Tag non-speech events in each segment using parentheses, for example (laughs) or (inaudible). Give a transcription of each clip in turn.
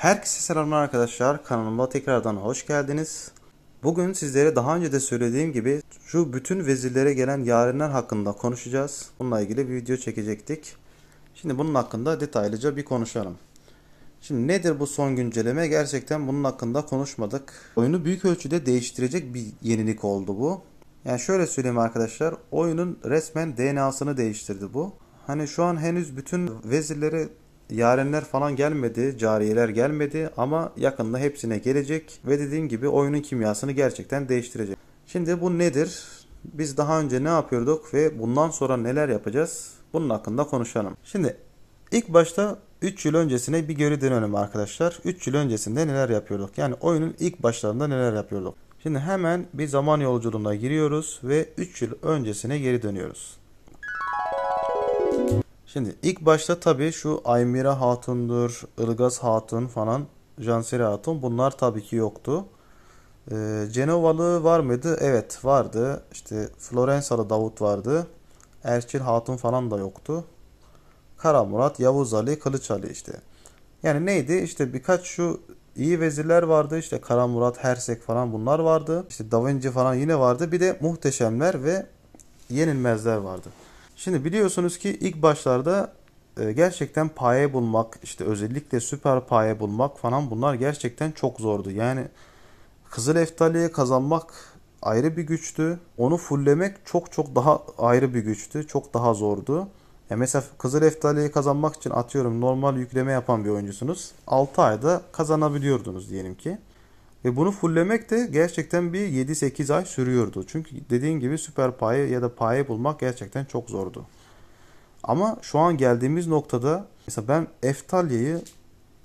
Herkese selamlar arkadaşlar. Kanalıma tekrardan hoş geldiniz. Bugün sizlere daha önce de söylediğim gibi şu bütün vezirlere gelen yarenler hakkında konuşacağız. Bununla ilgili bir video çekecektik. Şimdi bunun hakkında detaylıca bir konuşalım. Şimdi nedir bu son güncelleme? Gerçekten bunun hakkında konuşmadık. Oyunu büyük ölçüde değiştirecek bir yenilik oldu bu. Yani şöyle söyleyeyim arkadaşlar. Oyunun resmen DNA'sını değiştirdi bu. Hani şu an henüz bütün vezirlere yarenler falan gelmedi, cariyeler gelmedi ama yakında hepsine gelecek ve dediğim gibi oyunun kimyasını gerçekten değiştirecek. Şimdi bu nedir? Biz daha önce ne yapıyorduk ve bundan sonra neler yapacağız? Bunun hakkında konuşalım. Şimdi ilk başta 3 yıl öncesine bir geri dönelim arkadaşlar. 3 yıl öncesinde neler yapıyorduk? Yani oyunun ilk başlarında neler yapıyorduk? Şimdi hemen bir zaman yolculuğuna giriyoruz ve 3 yıl öncesine geri dönüyoruz. Şimdi ilk başta tabii şu Aymira Hatun'dur, Ilgaz Hatun falan, Jansiri Hatun bunlar tabii ki yoktu. Ee, Cenovalı var mıydı? Evet vardı. İşte Florensalı Davut vardı. Erçil Hatun falan da yoktu. Kara Murat, Yavuz Ali, Kılıç Ali işte. Yani neydi? İşte birkaç şu iyi vezirler vardı. İşte Kara Murat, Hersek falan bunlar vardı. İşte Davinci falan yine vardı. Bir de muhteşemler ve yenilmezler vardı. Şimdi biliyorsunuz ki ilk başlarda e, gerçekten paye bulmak, işte özellikle süper paye bulmak falan bunlar gerçekten çok zordu. Yani Kızıl Eftali'ye kazanmak ayrı bir güçtü. Onu fulllemek çok çok daha ayrı bir güçtü. Çok daha zordu. Ya mesela Kızıl Eftali'yi kazanmak için atıyorum normal yükleme yapan bir oyuncusunuz. 6 ayda kazanabiliyordunuz diyelim ki. Ve bunu fulllemek de gerçekten bir 7-8 ay sürüyordu. Çünkü dediğin gibi süper paye ya da paye bulmak gerçekten çok zordu. Ama şu an geldiğimiz noktada mesela ben Eftalya'yı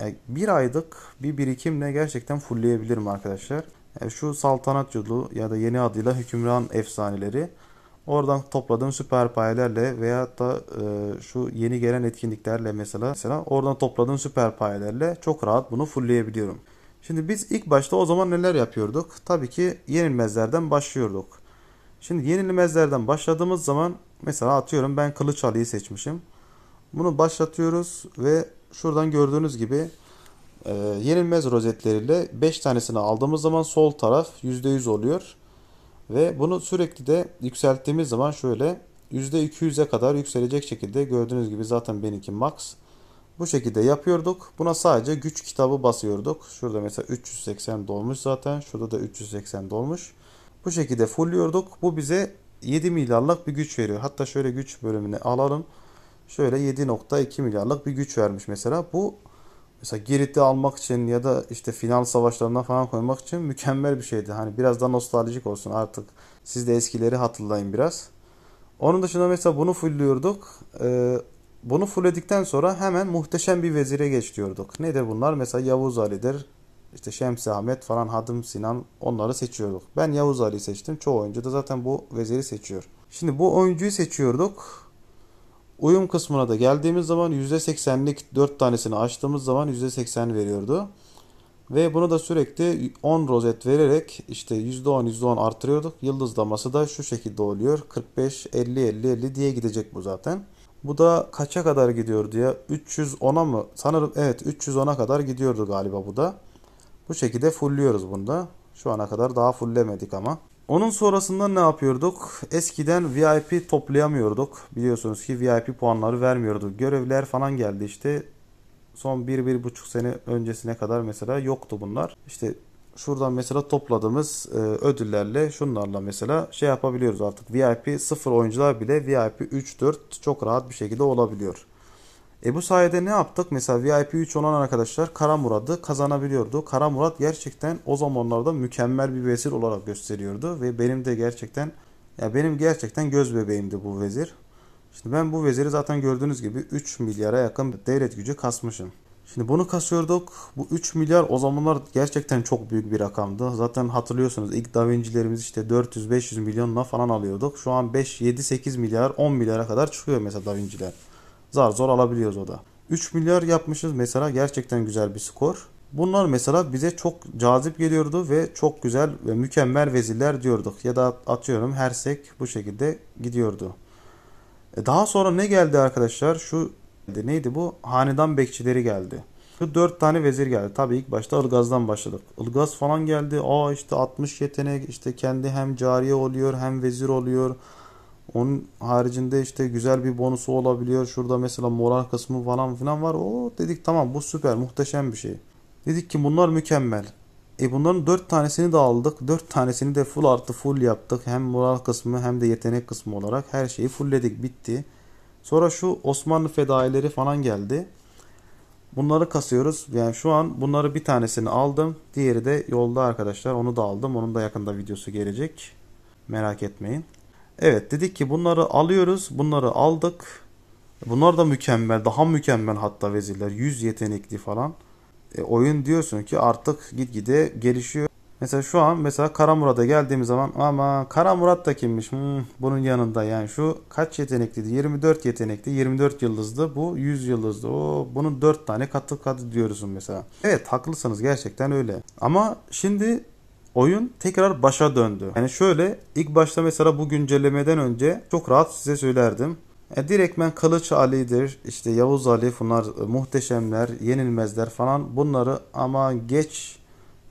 yani e, bir aylık bir birikimle gerçekten fullleyebilirim arkadaşlar. Yani e, şu saltanat yolu ya da yeni adıyla hükümran efsaneleri oradan topladığım süper payelerle veya da e, şu yeni gelen etkinliklerle mesela mesela oradan topladığım süper payelerle çok rahat bunu fullleyebiliyorum. Şimdi biz ilk başta o zaman neler yapıyorduk? Tabii ki yenilmezlerden başlıyorduk. Şimdi yenilmezlerden başladığımız zaman mesela atıyorum ben kılıç alıyı seçmişim. Bunu başlatıyoruz ve şuradan gördüğünüz gibi e, yenilmez rozetleriyle 5 tanesini aldığımız zaman sol taraf %100 oluyor. Ve bunu sürekli de yükselttiğimiz zaman şöyle %200'e kadar yükselecek şekilde gördüğünüz gibi zaten benimki max. Bu şekilde yapıyorduk. Buna sadece güç kitabı basıyorduk. Şurada mesela 380 dolmuş zaten. Şurada da 380 dolmuş. Bu şekilde fulliyorduk. Bu bize 7 milyarlık bir güç veriyor. Hatta şöyle güç bölümünü alalım. Şöyle 7.2 milyarlık bir güç vermiş mesela. Bu mesela Girit'i almak için ya da işte final savaşlarına falan koymak için mükemmel bir şeydi. Hani biraz da nostaljik olsun artık. Siz de eskileri hatırlayın biraz. Onun dışında mesela bunu fulliyorduk. Ee, bunu fulledikten sonra hemen muhteşem bir vezire geç diyorduk. Nedir bunlar? Mesela Yavuz Ali'dir. İşte Şemsi Ahmet falan Hadım Sinan onları seçiyorduk. Ben Yavuz Ali'yi seçtim. Çoğu oyuncu da zaten bu veziri seçiyor. Şimdi bu oyuncuyu seçiyorduk. Uyum kısmına da geldiğimiz zaman %80'lik 4 tanesini açtığımız zaman %80 veriyordu. Ve bunu da sürekli 10 rozet vererek işte %10 %10 artırıyorduk. Yıldızlaması da şu şekilde oluyor. 45, 50, 50, 50 diye gidecek bu zaten. Bu da kaça kadar gidiyor diye 310'a mı? Sanırım evet 310'a kadar gidiyordu galiba bu da. Bu şekilde fullüyoruz bunda. Şu ana kadar daha fulllemedik ama. Onun sonrasında ne yapıyorduk? Eskiden VIP toplayamıyorduk. Biliyorsunuz ki VIP puanları vermiyorduk. Görevler falan geldi işte. Son 1-1,5 sene öncesine kadar mesela yoktu bunlar. İşte şuradan mesela topladığımız e, ödüllerle şunlarla mesela şey yapabiliyoruz artık. VIP 0 oyuncular bile VIP 3 4 çok rahat bir şekilde olabiliyor. E bu sayede ne yaptık? Mesela VIP 3 olan arkadaşlar Kara Murat'ı kazanabiliyordu. Kara Murat gerçekten o zamanlarda mükemmel bir vezir olarak gösteriyordu ve benim de gerçekten ya benim gerçekten göz bebeğimdi bu vezir. Şimdi ben bu veziri zaten gördüğünüz gibi 3 milyara yakın devlet gücü kasmışım. Şimdi bunu kasıyorduk. Bu 3 milyar o zamanlar gerçekten çok büyük bir rakamdı. Zaten hatırlıyorsunuz ilk Da Vinci'lerimiz işte 400-500 milyonla falan alıyorduk. Şu an 5-7-8 milyar 10 milyara kadar çıkıyor mesela Da Vinci'ler. Zar zor alabiliyoruz o da. 3 milyar yapmışız mesela gerçekten güzel bir skor. Bunlar mesela bize çok cazip geliyordu ve çok güzel ve mükemmel veziller diyorduk. Ya da atıyorum hersek bu şekilde gidiyordu. E, daha sonra ne geldi arkadaşlar? Şu Neydi bu? Hanedan bekçileri geldi. 4 tane vezir geldi. Tabii ilk başta Ilgaz'dan başladık. Ilgaz falan geldi. Aa işte 60 yetenek işte kendi hem cariye oluyor hem vezir oluyor. Onun haricinde işte güzel bir bonusu olabiliyor. Şurada mesela moral kısmı falan filan var. O dedik tamam bu süper muhteşem bir şey. Dedik ki bunlar mükemmel. E bunların dört tanesini de aldık. Dört tanesini de full artı full yaptık. Hem moral kısmı hem de yetenek kısmı olarak her şeyi fullledik. Bitti. Sonra şu Osmanlı fedaileri falan geldi. Bunları kasıyoruz. Yani şu an bunları bir tanesini aldım. Diğeri de yolda arkadaşlar. Onu da aldım. Onun da yakında videosu gelecek. Merak etmeyin. Evet dedik ki bunları alıyoruz. Bunları aldık. Bunlar da mükemmel. Daha mükemmel hatta vezirler. yüz yetenekli falan. E, oyun diyorsun ki artık gitgide gelişiyor. Mesela şu an mesela Kara Murat'a geldiğimiz zaman ama Kara Murat da kimmiş? Hmm, bunun yanında yani şu kaç yetenekliydi? 24 yetenekli, 24 yıldızlı. Bu 100 yıldızlı. O bunun 4 tane katı katı diyorsun mesela. Evet haklısınız gerçekten öyle. Ama şimdi oyun tekrar başa döndü. Yani şöyle ilk başta mesela bu güncellemeden önce çok rahat size söylerdim. E, direktmen Kılıç Ali'dir, işte Yavuz Ali bunlar e, muhteşemler, yenilmezler falan bunları ama geç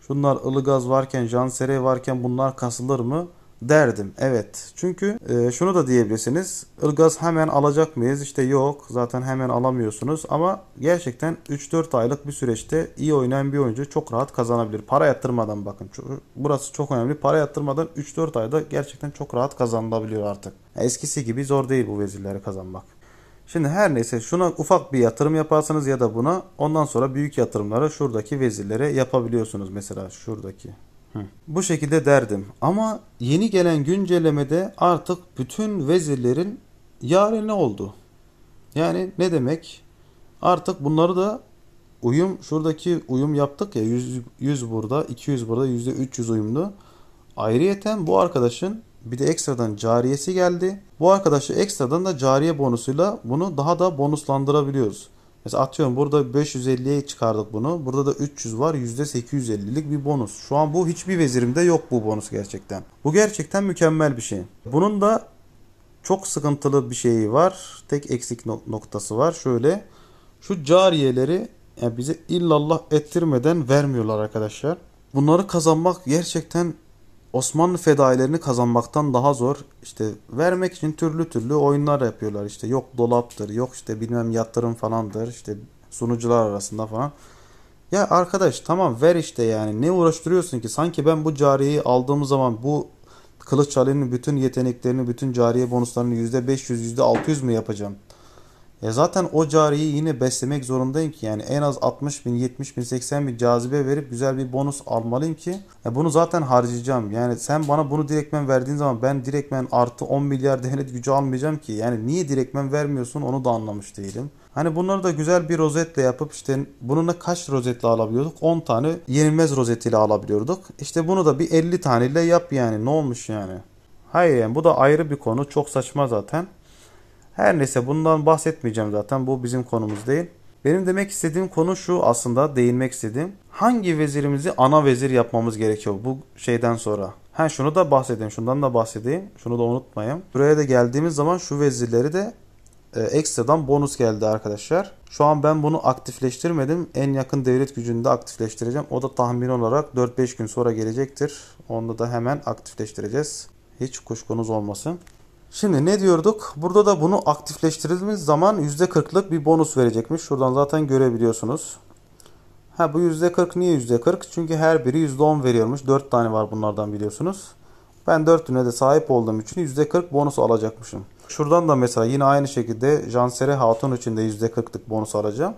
şunlar Ilıgaz varken, Jansere varken bunlar kasılır mı? derdim. Evet. Çünkü e, şunu da diyebilirsiniz. Ilgaz hemen alacak mıyız? İşte yok. Zaten hemen alamıyorsunuz. Ama gerçekten 3-4 aylık bir süreçte iyi oynayan bir oyuncu çok rahat kazanabilir. Para yatırmadan bakın. Burası çok önemli. Para yatırmadan 3-4 ayda gerçekten çok rahat kazanılabiliyor artık. Eskisi gibi zor değil bu vezirleri kazanmak. Şimdi her neyse şuna ufak bir yatırım yaparsınız ya da buna ondan sonra büyük yatırımları şuradaki vezirlere yapabiliyorsunuz mesela şuradaki. Hı. Bu şekilde derdim ama yeni gelen güncellemede artık bütün vezirlerin yareni oldu. Yani ne demek? Artık bunları da uyum şuradaki uyum yaptık ya 100, 100 burada 200 burada %300 uyumlu. Ayrıyeten bu arkadaşın bir de ekstradan cariyesi geldi. Bu arkadaşı ekstradan da cariye bonusuyla bunu daha da bonuslandırabiliyoruz. Mesela atıyorum burada 550'ye çıkardık bunu. Burada da 300 var. %850'lik bir bonus. Şu an bu hiçbir vezirimde yok bu bonus gerçekten. Bu gerçekten mükemmel bir şey. Bunun da çok sıkıntılı bir şeyi var. Tek eksik noktası var. Şöyle şu cariyeleri yani bize illallah ettirmeden vermiyorlar arkadaşlar. Bunları kazanmak gerçekten Osmanlı fedailerini kazanmaktan daha zor. İşte vermek için türlü türlü oyunlar yapıyorlar. İşte yok dolaptır, yok işte bilmem yatırım falandır, işte sunucular arasında falan. Ya arkadaş tamam ver işte yani ne uğraştırıyorsun ki? Sanki ben bu cariyeyi aldığım zaman bu Kılıç Ali'nin bütün yeteneklerini, bütün cariye bonuslarını %500, %600 mü yapacağım? E zaten o cariyi yine beslemek zorundayım ki yani en az 60 bin, 70 bin, 80 bin cazibe verip güzel bir bonus almalıyım ki e bunu zaten harcayacağım. Yani sen bana bunu direktmen verdiğin zaman ben direktmen artı 10 milyar devlet (laughs) gücü almayacağım ki. Yani niye direktmen vermiyorsun onu da anlamış değilim. Hani bunları da güzel bir rozetle yapıp işte bununla kaç rozetle alabiliyorduk? 10 tane yenilmez rozetiyle alabiliyorduk. İşte bunu da bir 50 taneyle yap yani ne olmuş yani. Hayır yani bu da ayrı bir konu çok saçma zaten. Her neyse bundan bahsetmeyeceğim zaten. Bu bizim konumuz değil. Benim demek istediğim konu şu aslında değinmek istediğim. Hangi vezirimizi ana vezir yapmamız gerekiyor bu şeyden sonra? Ha şunu da bahsedeyim, şundan da bahsedeyim. Şunu da unutmayayım. Buraya da geldiğimiz zaman şu vezirleri de e, ekstradan bonus geldi arkadaşlar. Şu an ben bunu aktifleştirmedim. En yakın devlet gücünde aktifleştireceğim. O da tahmin olarak 4-5 gün sonra gelecektir. Onda da hemen aktifleştireceğiz. Hiç kuşkunuz olmasın. Şimdi ne diyorduk? Burada da bunu aktifleştirdiğimiz zaman %40'lık bir bonus verecekmiş. Şuradan zaten görebiliyorsunuz. Ha bu %40 niye %40? Çünkü her biri %10 veriyormuş. 4 tane var bunlardan biliyorsunuz. Ben 4'üne de sahip olduğum için %40 bonus alacakmışım. Şuradan da mesela yine aynı şekilde Jansere Hatun için de %40'lık bonus alacağım.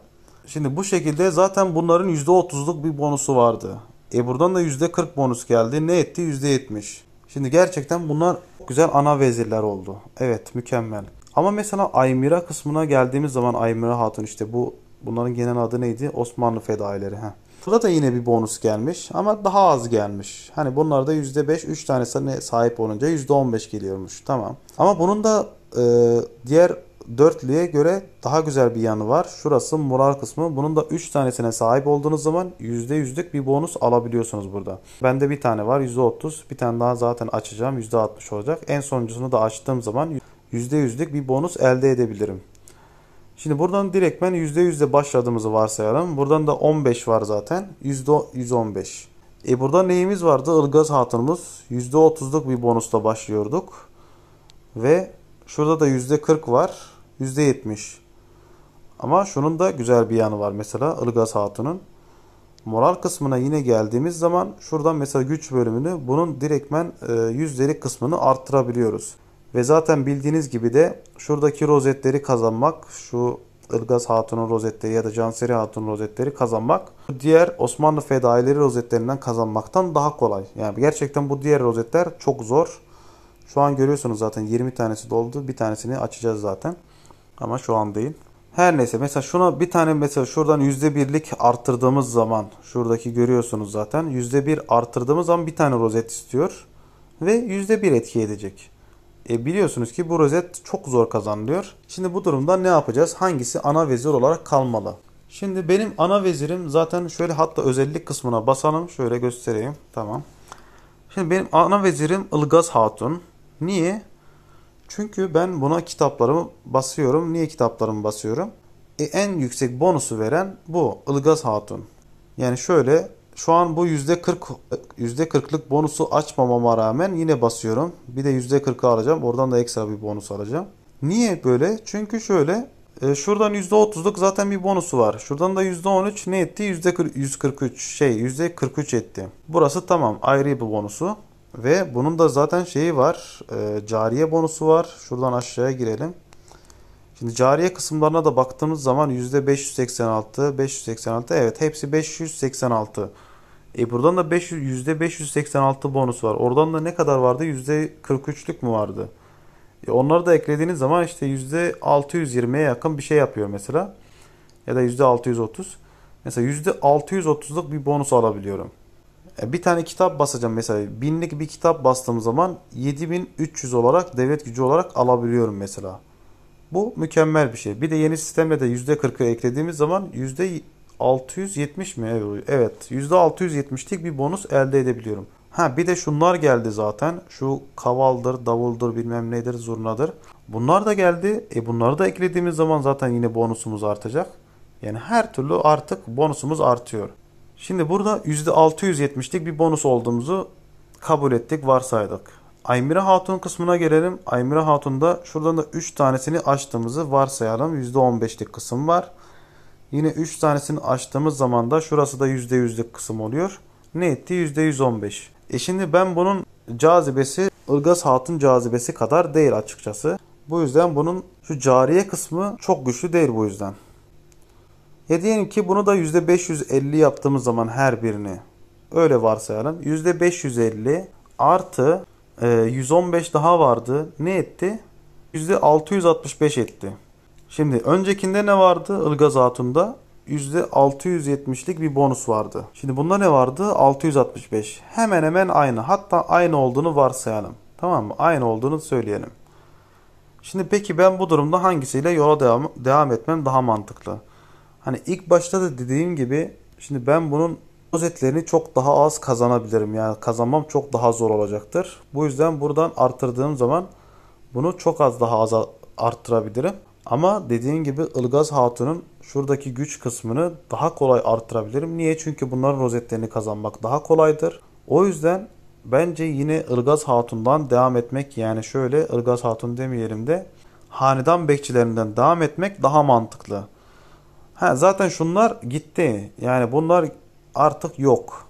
Şimdi bu şekilde zaten bunların %30'luk bir bonusu vardı. E buradan da %40 bonus geldi. Ne etti? %70. Şimdi gerçekten bunlar güzel ana vezirler oldu. Evet mükemmel. Ama mesela Aymira kısmına geldiğimiz zaman Aymira Hatun işte bu bunların genel adı neydi? Osmanlı fedaileri. Heh. Burada da yine bir bonus gelmiş ama daha az gelmiş. Hani bunlarda %5 3 tanesine sahip olunca %15 geliyormuş. Tamam. Ama bunun da e, diğer dörtlüye göre daha güzel bir yanı var. Şurası moral kısmı. Bunun da 3 tanesine sahip olduğunuz zaman %100'lük bir bonus alabiliyorsunuz burada. Bende bir tane var %30. Bir tane daha zaten açacağım %60 olacak. En sonuncusunu da açtığım zaman %100'lük bir bonus elde edebilirim. Şimdi buradan direktmen %100'de başladığımızı varsayalım. Buradan da 15 var zaten. %115. E burada neyimiz vardı? Ilgaz Hatun'umuz. %30'luk bir bonusla başlıyorduk. Ve şurada da %40 var. %70. Ama şunun da güzel bir yanı var mesela Ilgaz Hatun'un. Moral kısmına yine geldiğimiz zaman şuradan mesela güç bölümünü bunun direktmen e, yüzdelik kısmını arttırabiliyoruz. Ve zaten bildiğiniz gibi de şuradaki rozetleri kazanmak, şu Ilgaz Hatun'un rozetleri ya da Canseri Hatun'un rozetleri kazanmak diğer Osmanlı fedaileri rozetlerinden kazanmaktan daha kolay. Yani gerçekten bu diğer rozetler çok zor. Şu an görüyorsunuz zaten 20 tanesi doldu. Bir tanesini açacağız zaten. Ama şu an değil. Her neyse mesela şuna bir tane mesela şuradan %1'lik arttırdığımız zaman şuradaki görüyorsunuz zaten %1 arttırdığımız zaman bir tane rozet istiyor ve %1 etki edecek. E biliyorsunuz ki bu rozet çok zor kazanılıyor. Şimdi bu durumda ne yapacağız? Hangisi ana vezir olarak kalmalı? Şimdi benim ana vezirim zaten şöyle hatta özellik kısmına basalım. Şöyle göstereyim. Tamam. Şimdi benim ana vezirim Ilgaz Hatun. Niye? Çünkü ben buna kitaplarımı basıyorum. Niye kitaplarımı basıyorum? E, en yüksek bonusu veren bu Ilgaz Hatun. Yani şöyle şu an bu %40 yüzde %40'lık bonusu açmamama rağmen yine basıyorum. Bir de %40'ı alacağım. Oradan da ekstra bir bonus alacağım. Niye böyle? Çünkü şöyle e, şuradan %30'luk zaten bir bonusu var. Şuradan da %13 ne etti? %143 şey %43 etti. Burası tamam ayrı bir bonusu. Ve bunun da zaten şeyi var. E, cariye bonusu var. Şuradan aşağıya girelim. Şimdi cariye kısımlarına da baktığımız zaman %586, 586 evet hepsi 586. E buradan da 500, %586 bonus var. Oradan da ne kadar vardı? %43'lük mü vardı? E onları da eklediğiniz zaman işte %620'ye yakın bir şey yapıyor mesela. Ya da %630. Mesela %630'luk bir bonus alabiliyorum. E, bir tane kitap basacağım mesela. Binlik bir kitap bastığım zaman 7300 olarak devlet gücü olarak alabiliyorum mesela. Bu mükemmel bir şey. Bir de yeni sistemle de %40'ı eklediğimiz zaman %670 mi? Evet. %670'lik bir bonus elde edebiliyorum. Ha bir de şunlar geldi zaten. Şu kavaldır, davuldur, bilmem nedir, zurnadır. Bunlar da geldi. E bunları da eklediğimiz zaman zaten yine bonusumuz artacak. Yani her türlü artık bonusumuz artıyor. Şimdi burada %670'lik bir bonus olduğumuzu kabul ettik, varsaydık. Aymira Hatun kısmına gelelim. Aymira Hatun'da şuradan da 3 tanesini açtığımızı varsayalım. %15'lik kısım var. Yine 3 tanesini açtığımız zaman da şurası da %100'lük kısım oluyor. Ne etti? %115. E şimdi ben bunun cazibesi Ilgaz Hatun cazibesi kadar değil açıkçası. Bu yüzden bunun şu cariye kısmı çok güçlü değil bu yüzden. Ya e diyelim ki bunu da %550 yaptığımız zaman her birini öyle varsayalım. %550 artı 115 e, daha vardı. Ne etti? %665 etti. Şimdi öncekinde ne vardı Ilgaz Hatun'da? %670'lik bir bonus vardı. Şimdi bunda ne vardı? 665. Hemen hemen aynı. Hatta aynı olduğunu varsayalım. Tamam mı? Aynı olduğunu söyleyelim. Şimdi peki ben bu durumda hangisiyle yola devam, devam etmem daha mantıklı? Hani ilk başta da dediğim gibi şimdi ben bunun rozetlerini çok daha az kazanabilirim. Yani kazanmam çok daha zor olacaktır. Bu yüzden buradan arttırdığım zaman bunu çok az daha az arttırabilirim. Ama dediğim gibi Ilgaz Hatun'un şuradaki güç kısmını daha kolay arttırabilirim. Niye? Çünkü bunların rozetlerini kazanmak daha kolaydır. O yüzden bence yine Ilgaz Hatun'dan devam etmek yani şöyle Ilgaz Hatun demeyelim de hanedan bekçilerinden devam etmek daha mantıklı. Ha, zaten şunlar gitti. Yani bunlar artık yok.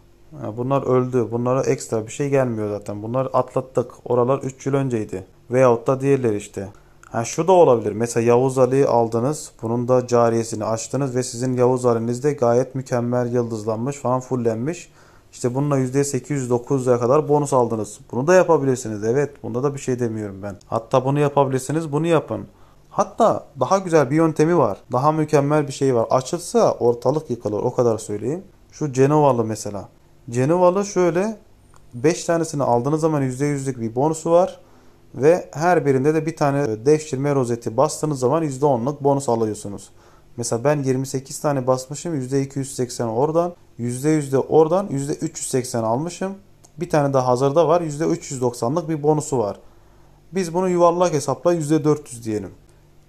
bunlar öldü. Bunlara ekstra bir şey gelmiyor zaten. Bunları atlattık. Oralar 3 yıl önceydi. Veyahut da diğerleri işte. Ha, şu da olabilir. Mesela Yavuz Ali'yi aldınız. Bunun da cariyesini açtınız ve sizin Yavuz Ali'niz de gayet mükemmel yıldızlanmış falan fullenmiş. İşte bununla %800-900'a kadar bonus aldınız. Bunu da yapabilirsiniz. Evet bunda da bir şey demiyorum ben. Hatta bunu yapabilirsiniz bunu yapın. Hatta daha güzel bir yöntemi var. Daha mükemmel bir şey var. Açılsa ortalık yıkılır o kadar söyleyeyim. Şu Cenovalı mesela. Cenovalı şöyle 5 tanesini aldığınız zaman %100'lük bir bonusu var. Ve her birinde de bir tane devşirme rozeti bastığınız zaman %10'luk bonus alıyorsunuz. Mesela ben 28 tane basmışım. %280 oradan. %100 de oradan. %380 almışım. Bir tane daha hazırda var. %390'lık bir bonusu var. Biz bunu yuvarlak hesapla %400 diyelim.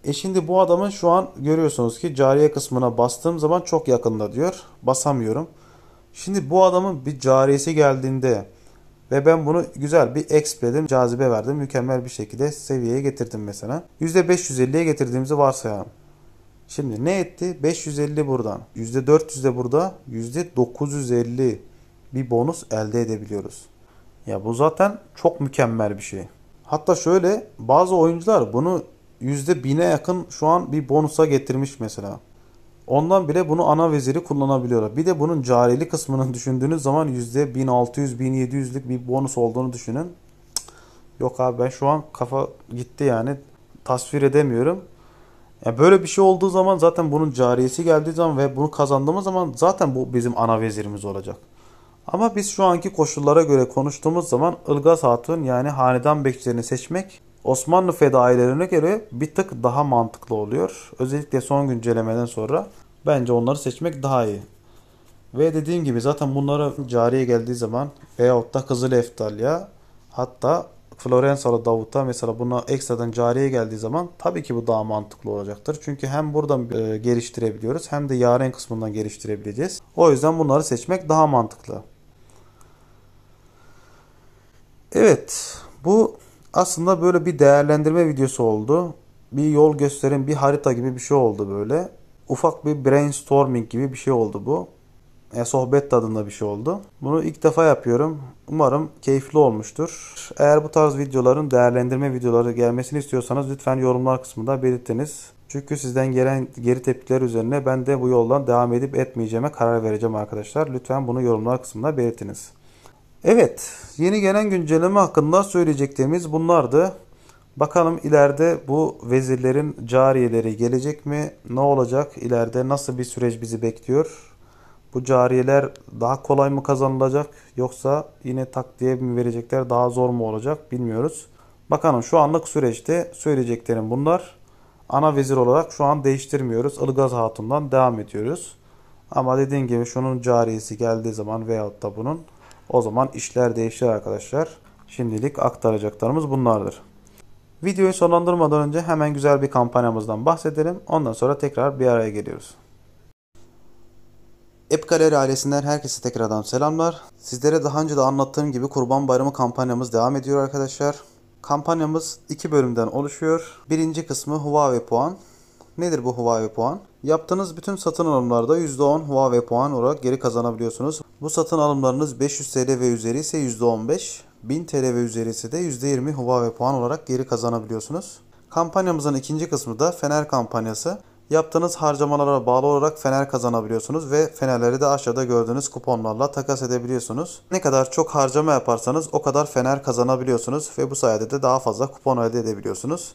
E şimdi bu adamın şu an görüyorsunuz ki cariye kısmına bastığım zaman çok yakında diyor. Basamıyorum. Şimdi bu adamın bir cariyesi geldiğinde ve ben bunu güzel bir expledim, cazibe verdim. Mükemmel bir şekilde seviyeye getirdim mesela. %550'ye getirdiğimizi varsayalım. Şimdi ne etti? 550 buradan. %400 de burada. %950 bir bonus elde edebiliyoruz. Ya bu zaten çok mükemmel bir şey. Hatta şöyle bazı oyuncular bunu %1000'e yakın şu an bir bonusa getirmiş mesela. Ondan bile bunu ana veziri kullanabiliyorlar. Bir de bunun carili kısmını (laughs) düşündüğünüz zaman %1600-1700'lük bir bonus olduğunu düşünün. Yok abi ben şu an kafa gitti yani tasvir edemiyorum. Yani böyle bir şey olduğu zaman zaten bunun cariyesi geldiği zaman ve bunu kazandığımız zaman zaten bu bizim ana vezirimiz olacak. Ama biz şu anki koşullara göre konuştuğumuz zaman Ilgaz Hatun yani hanedan bekçilerini seçmek Osmanlı fedailerine göre bir tık daha mantıklı oluyor. Özellikle son güncellemeden sonra bence onları seçmek daha iyi. Ve dediğim gibi zaten bunlara cariye geldiği zaman veyahut da Kızıl Eftalya hatta Florensalı Davut'a mesela buna ekstradan cariye geldiği zaman tabii ki bu daha mantıklı olacaktır. Çünkü hem buradan e, geliştirebiliyoruz hem de yaren kısmından geliştirebileceğiz. O yüzden bunları seçmek daha mantıklı. Evet bu aslında böyle bir değerlendirme videosu oldu. Bir yol gösterim, bir harita gibi bir şey oldu böyle. Ufak bir brainstorming gibi bir şey oldu bu. E, sohbet tadında bir şey oldu. Bunu ilk defa yapıyorum. Umarım keyifli olmuştur. Eğer bu tarz videoların değerlendirme videoları gelmesini istiyorsanız lütfen yorumlar kısmında belirtiniz. Çünkü sizden gelen geri tepkiler üzerine ben de bu yoldan devam edip etmeyeceğime karar vereceğim arkadaşlar. Lütfen bunu yorumlar kısmında belirtiniz. Evet, yeni gelen güncelleme hakkında söyleyeceklerimiz bunlardı. Bakalım ileride bu vezirlerin cariyeleri gelecek mi? Ne olacak? İleride nasıl bir süreç bizi bekliyor? Bu cariyeler daha kolay mı kazanılacak yoksa yine takdiye mi verecekler daha zor mu olacak bilmiyoruz. Bakalım şu anlık süreçte söyleyeceklerim bunlar. Ana vezir olarak şu an değiştirmiyoruz. Ilgaz Hatun'dan devam ediyoruz. Ama dediğim gibi şunun cariyesi geldiği zaman veyahut da bunun o zaman işler değişir arkadaşlar. Şimdilik aktaracaklarımız bunlardır. Videoyu sonlandırmadan önce hemen güzel bir kampanyamızdan bahsedelim. Ondan sonra tekrar bir araya geliyoruz. App ailesinden herkese tekrardan selamlar. Sizlere daha önce de anlattığım gibi Kurban Bayramı kampanyamız devam ediyor arkadaşlar. Kampanyamız iki bölümden oluşuyor. Birinci kısmı Huawei puan, Nedir bu Huawei puan? Yaptığınız bütün satın alımlarda %10 Huawei puan olarak geri kazanabiliyorsunuz. Bu satın alımlarınız 500 TL ve üzeri ise %15, 1000 TL ve üzeri ise de %20 Huawei puan olarak geri kazanabiliyorsunuz. Kampanyamızın ikinci kısmı da Fener kampanyası. Yaptığınız harcamalara bağlı olarak fener kazanabiliyorsunuz ve fenerleri de aşağıda gördüğünüz kuponlarla takas edebiliyorsunuz. Ne kadar çok harcama yaparsanız o kadar fener kazanabiliyorsunuz ve bu sayede de daha fazla kupon elde edebiliyorsunuz.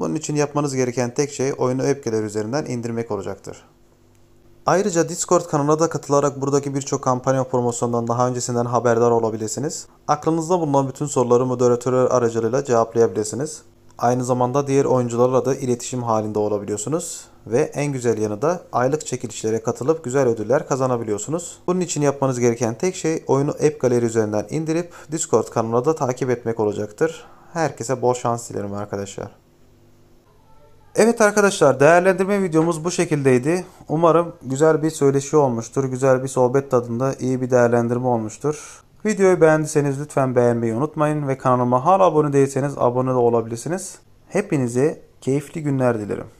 Bunun için yapmanız gereken tek şey oyunu öpkeler üzerinden indirmek olacaktır. Ayrıca Discord kanalına da katılarak buradaki birçok kampanya promosyonundan daha öncesinden haberdar olabilirsiniz. Aklınızda bulunan bütün soruları moderatörler aracılığıyla cevaplayabilirsiniz. Aynı zamanda diğer oyuncularla da iletişim halinde olabiliyorsunuz ve en güzel yanı da aylık çekilişlere katılıp güzel ödüller kazanabiliyorsunuz. Bunun için yapmanız gereken tek şey oyunu App Galeri üzerinden indirip Discord kanalına da takip etmek olacaktır. Herkese bol şans dilerim arkadaşlar. Evet arkadaşlar değerlendirme videomuz bu şekildeydi. Umarım güzel bir söyleşi olmuştur. Güzel bir sohbet tadında iyi bir değerlendirme olmuştur. Videoyu beğendiyseniz lütfen beğenmeyi unutmayın ve kanalıma hala abone değilseniz abone de olabilirsiniz. Hepinize keyifli günler dilerim.